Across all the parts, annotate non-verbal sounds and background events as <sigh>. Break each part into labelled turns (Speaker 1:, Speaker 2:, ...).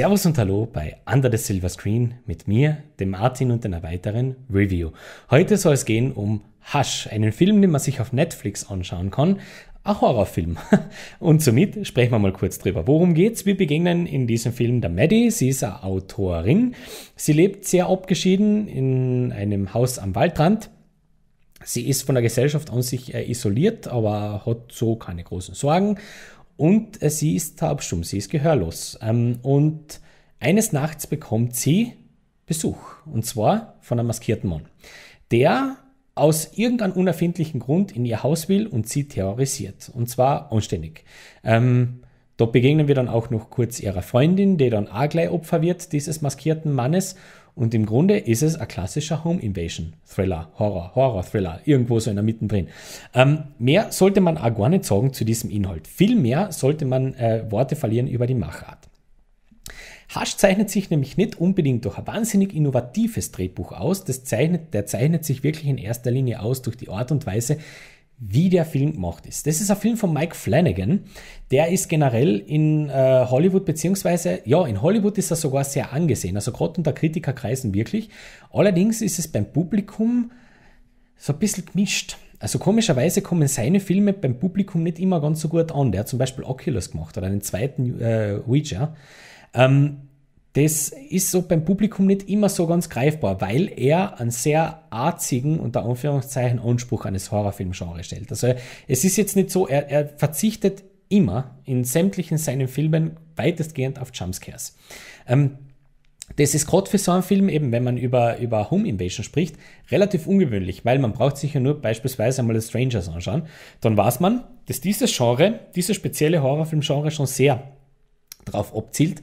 Speaker 1: Servus und Hallo bei Under the Silver Screen mit mir, dem Martin und einer weiteren Review. Heute soll es gehen um Hush, einen Film, den man sich auf Netflix anschauen kann. Ein Horrorfilm. <laughs> Und somit sprechen wir mal kurz drüber. Worum geht's? Wir begegnen in diesem Film der Maddie. Sie ist eine Autorin. Sie lebt sehr abgeschieden in einem Haus am Waldrand. Sie ist von der Gesellschaft an sich äh, isoliert, aber hat so keine großen Sorgen und sie ist taubstumm, sie ist gehörlos. Ähm, und eines Nachts bekommt sie Besuch, und zwar von einem maskierten Mann, der aus irgendeinem unerfindlichen Grund in ihr Haus will und sie terrorisiert, und zwar anständig. Ähm, Dort begegnen wir dann auch noch kurz ihrer Freundin, die dann auch gleich Opfer wird dieses maskierten Mannes. Und im Grunde ist es ein klassischer Home Invasion Thriller, Horror, Horror Thriller, irgendwo so in der Mitte drin. Ähm, mehr sollte man auch gar nicht sagen zu diesem Inhalt. Vielmehr sollte man äh, Worte verlieren über die Machart. Hasch zeichnet sich nämlich nicht unbedingt durch ein wahnsinnig innovatives Drehbuch aus. Das zeichnet, der zeichnet sich wirklich in erster Linie aus durch die Art und Weise, wie der Film gemacht ist. Das ist ein Film von Mike Flanagan. Der ist generell in äh, Hollywood, beziehungsweise, ja, in Hollywood ist er sogar sehr angesehen. Also gerade unter Kritikerkreisen wirklich. Allerdings ist es beim Publikum so ein bisschen gemischt. Also komischerweise kommen seine Filme beim Publikum nicht immer ganz so gut an. Der hat zum Beispiel Oculus gemacht oder den zweiten äh, Ouija. Ähm, das ist so beim Publikum nicht immer so ganz greifbar, weil er einen sehr arzigen, unter Anführungszeichen, Anspruch eines Horrorfilmgenres stellt. Also es ist jetzt nicht so, er, er verzichtet immer in sämtlichen seinen Filmen weitestgehend auf Jumpscares. Ähm, das ist gerade für so einen Film eben, wenn man über, über Home Invasion spricht, relativ ungewöhnlich, weil man braucht sich ja nur beispielsweise einmal Strangers anschauen. Dann weiß man, dass dieses Genre, dieses spezielle Horrorfilmgenre schon sehr darauf abzielt,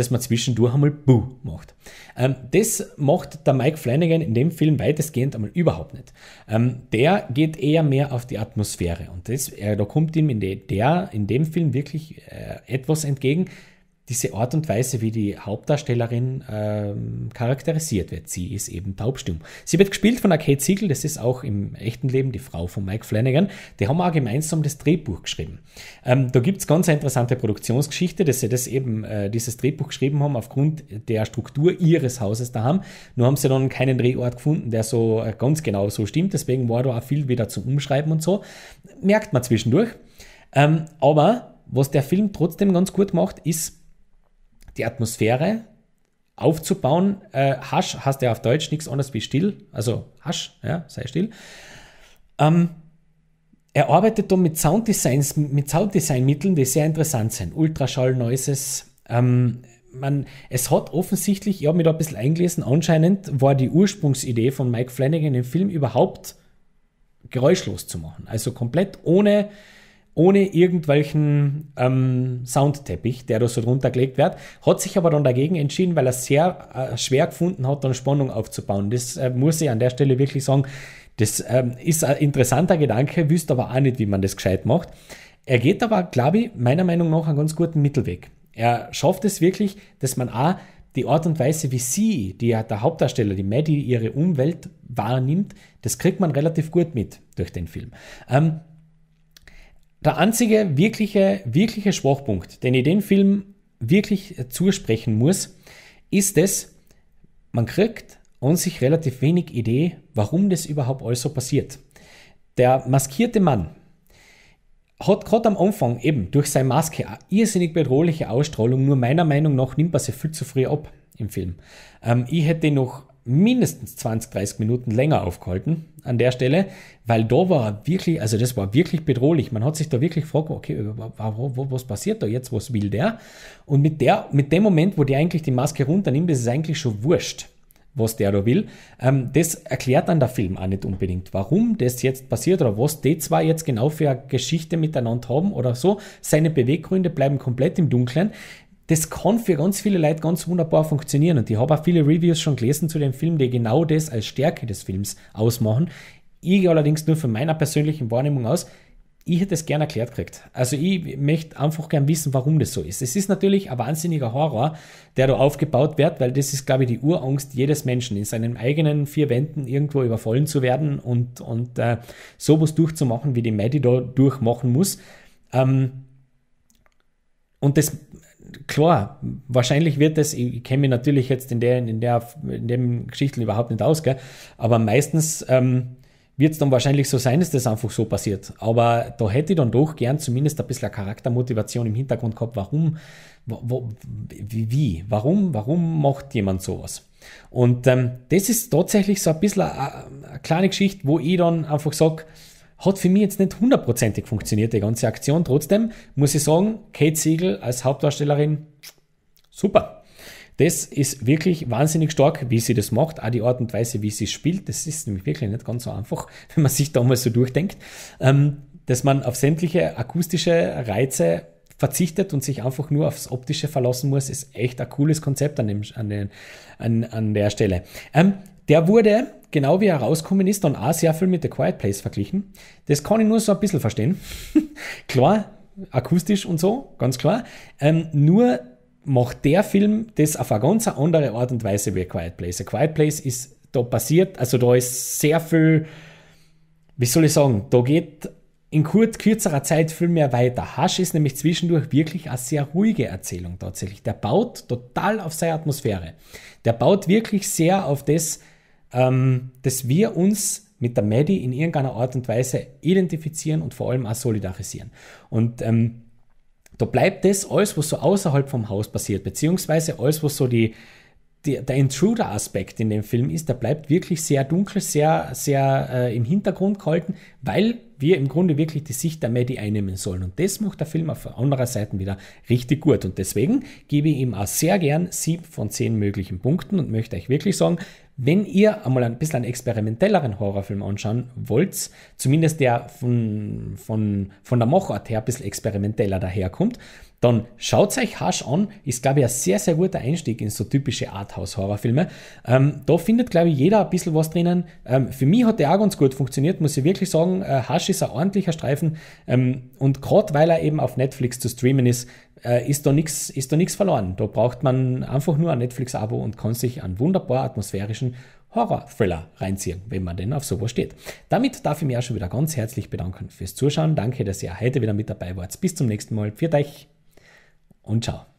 Speaker 1: dass man zwischendurch einmal Buh macht. Ähm, das macht der Mike Flanagan in dem Film weitestgehend einmal überhaupt nicht. Ähm, der geht eher mehr auf die Atmosphäre und das, äh, da kommt ihm in, de, der, in dem Film wirklich äh, etwas entgegen, diese Art und Weise, wie die Hauptdarstellerin ähm, charakterisiert wird. Sie ist eben taubstumm. Sie wird gespielt von der Kate Siegel, das ist auch im echten Leben die Frau von Mike Flanagan. Die haben auch gemeinsam das Drehbuch geschrieben. Ähm, da es ganz eine interessante Produktionsgeschichte, dass sie das eben, äh, dieses Drehbuch geschrieben haben, aufgrund der Struktur ihres Hauses da haben. Nur haben sie dann keinen Drehort gefunden, der so äh, ganz genau so stimmt. Deswegen war da auch viel wieder zum Umschreiben und so. Merkt man zwischendurch. Ähm, aber was der Film trotzdem ganz gut macht, ist, die Atmosphäre aufzubauen. Äh, Hasch hast ja auf Deutsch nichts anderes wie still, also Hasch, ja, sei still. Ähm, er arbeitet dann mit Sounddesigns, mit Sounddesignmitteln, die sehr interessant sind. Ultraschall, Noises. Ähm, man, es hat offensichtlich, ich habe mich da ein bisschen eingelesen, anscheinend war die Ursprungsidee von Mike Flanagan, den Film überhaupt geräuschlos zu machen. Also komplett ohne ohne irgendwelchen ähm, Soundteppich, der da so drunter gelegt wird. Hat sich aber dann dagegen entschieden, weil er sehr äh, schwer gefunden hat, dann Spannung aufzubauen. Das äh, muss ich an der Stelle wirklich sagen. Das ähm, ist ein interessanter Gedanke, wüsste aber auch nicht, wie man das gescheit macht. Er geht aber, glaube ich, meiner Meinung nach einen ganz guten Mittelweg. Er schafft es wirklich, dass man auch die Art und Weise, wie sie, die der Hauptdarsteller, die Maddie, ihre Umwelt wahrnimmt, das kriegt man relativ gut mit durch den Film. Ähm, der einzige wirkliche, wirkliche Schwachpunkt, den ich dem Film wirklich zusprechen muss, ist es, man kriegt an sich relativ wenig Idee, warum das überhaupt alles so passiert. Der maskierte Mann hat gerade am Anfang eben durch seine Maske eine irrsinnig bedrohliche Ausstrahlung, nur meiner Meinung nach nimmt er sie viel zu früh ab im Film. Ähm, ich hätte noch mindestens 20, 30 Minuten länger aufgehalten an der Stelle, weil da war wirklich, also das war wirklich bedrohlich. Man hat sich da wirklich gefragt, okay, was passiert da jetzt, was will der? Und mit, der, mit dem Moment, wo der eigentlich die Maske runternimmt, ist es eigentlich schon wurscht, was der da will. Ähm, das erklärt dann der Film auch nicht unbedingt, warum das jetzt passiert oder was die zwei jetzt genau für eine Geschichte miteinander haben oder so. Seine Beweggründe bleiben komplett im Dunkeln, das kann für ganz viele Leute ganz wunderbar funktionieren. Und ich habe auch viele Reviews schon gelesen zu dem Film, die genau das als Stärke des Films ausmachen. Ich allerdings nur von meiner persönlichen Wahrnehmung aus, ich hätte es gerne erklärt gekriegt. Also ich möchte einfach gern wissen, warum das so ist. Es ist natürlich ein wahnsinniger Horror, der da aufgebaut wird, weil das ist, glaube ich, die Urangst jedes Menschen, in seinen eigenen vier Wänden irgendwo überfallen zu werden und, und äh, sowas durchzumachen, wie die Maddie da durchmachen muss. Ähm, und das klar, wahrscheinlich wird es, ich kenne mich natürlich jetzt in der, in der, in dem Geschichten überhaupt nicht aus, gell? aber meistens ähm, wird es dann wahrscheinlich so sein, dass das einfach so passiert. Aber da hätte ich dann doch gern zumindest ein bisschen Charaktermotivation im Hintergrund gehabt, warum, wo, wo, wie, warum, warum macht jemand sowas? Und ähm, das ist tatsächlich so ein bisschen eine, eine kleine Geschichte, wo ich dann einfach sage, hat für mich jetzt nicht hundertprozentig funktioniert, die ganze Aktion. Trotzdem muss ich sagen, Kate Siegel als Hauptdarstellerin, super. Das ist wirklich wahnsinnig stark, wie sie das macht, auch die Art und Weise, wie sie spielt. Das ist nämlich wirklich nicht ganz so einfach, <laughs> wenn man sich da mal so durchdenkt, ähm, dass man auf sämtliche akustische Reize verzichtet und sich einfach nur aufs Optische verlassen muss, ist echt ein cooles Konzept an, dem, an, den, an, an der Stelle. Ähm, der wurde genau wie er rausgekommen ist, dann auch sehr viel mit The Quiet Place verglichen. Das kann ich nur so ein bisschen verstehen. <laughs> klar, akustisch und so, ganz klar. Ähm, nur macht der Film das auf eine ganz andere Art und Weise wie A Quiet Place. A Quiet Place ist da passiert, also da ist sehr viel, wie soll ich sagen, da geht in kurz, kürzerer Zeit viel mehr weiter. Hasch ist nämlich zwischendurch wirklich eine sehr ruhige Erzählung tatsächlich. Der baut total auf seine Atmosphäre. Der baut wirklich sehr auf das ähm, dass wir uns mit der Medi in irgendeiner Art und Weise identifizieren und vor allem auch solidarisieren. Und ähm, da bleibt das alles, was so außerhalb vom Haus passiert, beziehungsweise alles, was so die, die, der Intruder-Aspekt in dem Film ist, der bleibt wirklich sehr dunkel, sehr, sehr äh, im Hintergrund gehalten, weil wir im Grunde wirklich die Sicht der Medi einnehmen sollen. Und das macht der Film auf anderer Seite wieder richtig gut. Und deswegen gebe ich ihm auch sehr gern sieben von zehn möglichen Punkten und möchte euch wirklich sagen, wenn ihr einmal ein bisschen einen experimentelleren Horrorfilm anschauen wollt, zumindest der von, von, von der Machart her ein bisschen experimenteller daherkommt, dann schaut euch Hasch an. Ist, glaube ich, ein sehr, sehr guter Einstieg in so typische Arthouse-Horrorfilme. Ähm, da findet, glaube ich, jeder ein bisschen was drinnen. Ähm, für mich hat der auch ganz gut funktioniert, muss ich wirklich sagen. Äh, Hasch ist ein ordentlicher Streifen. Ähm, und gerade weil er eben auf Netflix zu streamen ist, äh, ist da nichts ist da nichts verloren. Da braucht man einfach nur ein Netflix-Abo und kann sich einen wunderbar atmosphärischen Horror-Thriller reinziehen, wenn man denn auf sowas steht. Damit darf ich mich auch schon wieder ganz herzlich bedanken fürs Zuschauen. Danke, dass ihr heute wieder mit dabei wart. Bis zum nächsten Mal. Für euch und ciao.